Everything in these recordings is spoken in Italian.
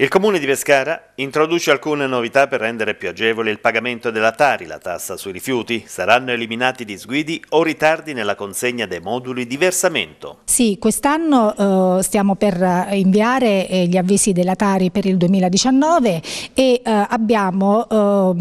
Il Comune di Pescara introduce alcune novità per rendere più agevole il pagamento della Tari, la tassa sui rifiuti. Saranno eliminati gli sguidi o ritardi nella consegna dei moduli di versamento. Sì, quest'anno eh, stiamo per inviare eh, gli avvisi della Tari per il 2019 e eh, abbiamo ehm,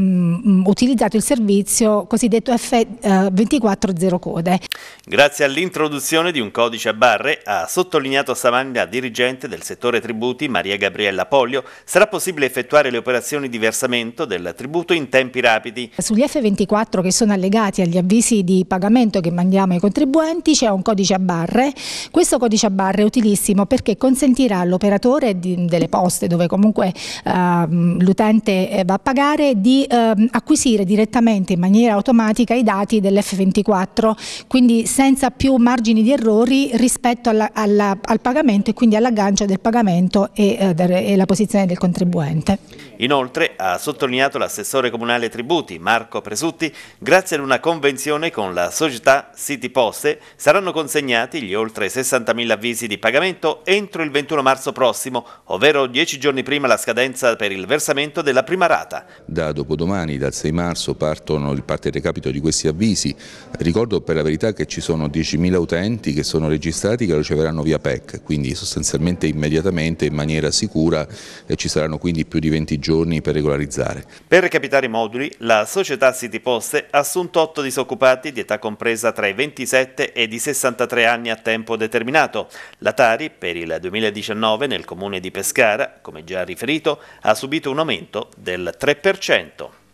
mm, utilizzato il servizio cosiddetto F240 eh, code. Grazie all'introduzione di un codice a barre ha sottolineato stamani dirigente del settore tributi Maria Gabriella Poli portafoglio, sarà possibile effettuare le operazioni di versamento dell'attributo in tempi rapidi. Sugli F24 che sono allegati agli avvisi di pagamento che mandiamo ai contribuenti c'è un codice a barre. Questo codice a barre è utilissimo perché consentirà all'operatore delle poste, dove comunque ehm, eh, l'utente va a pagare, di eh, acquisire direttamente in maniera automatica i dati dell'F24, quindi senza più margini di errori rispetto alla, alla, al pagamento e quindi all'aggancio del pagamento e, eh, e la possibilità disposizione del contribuente. Inoltre, ha sottolineato l'assessore comunale Tributi, Marco Presutti, grazie ad una convenzione con la società City Poste saranno consegnati gli oltre 60.000 avvisi di pagamento entro il 21 marzo prossimo, ovvero 10 giorni prima la scadenza per il versamento della prima rata. Da dopodomani, dal 6 marzo, partono il parte recapito di questi avvisi. Ricordo per la verità che ci sono 10.000 utenti che sono registrati che lo riceveranno via PEC, quindi sostanzialmente immediatamente in maniera sicura e ci saranno quindi più di 20 giorni per regolarizzare. Per recapitare i moduli, la società City Poste ha assunto 8 disoccupati di età compresa tra i 27 e i 63 anni a tempo determinato. La Tari per il 2019 nel comune di Pescara, come già riferito, ha subito un aumento del 3%.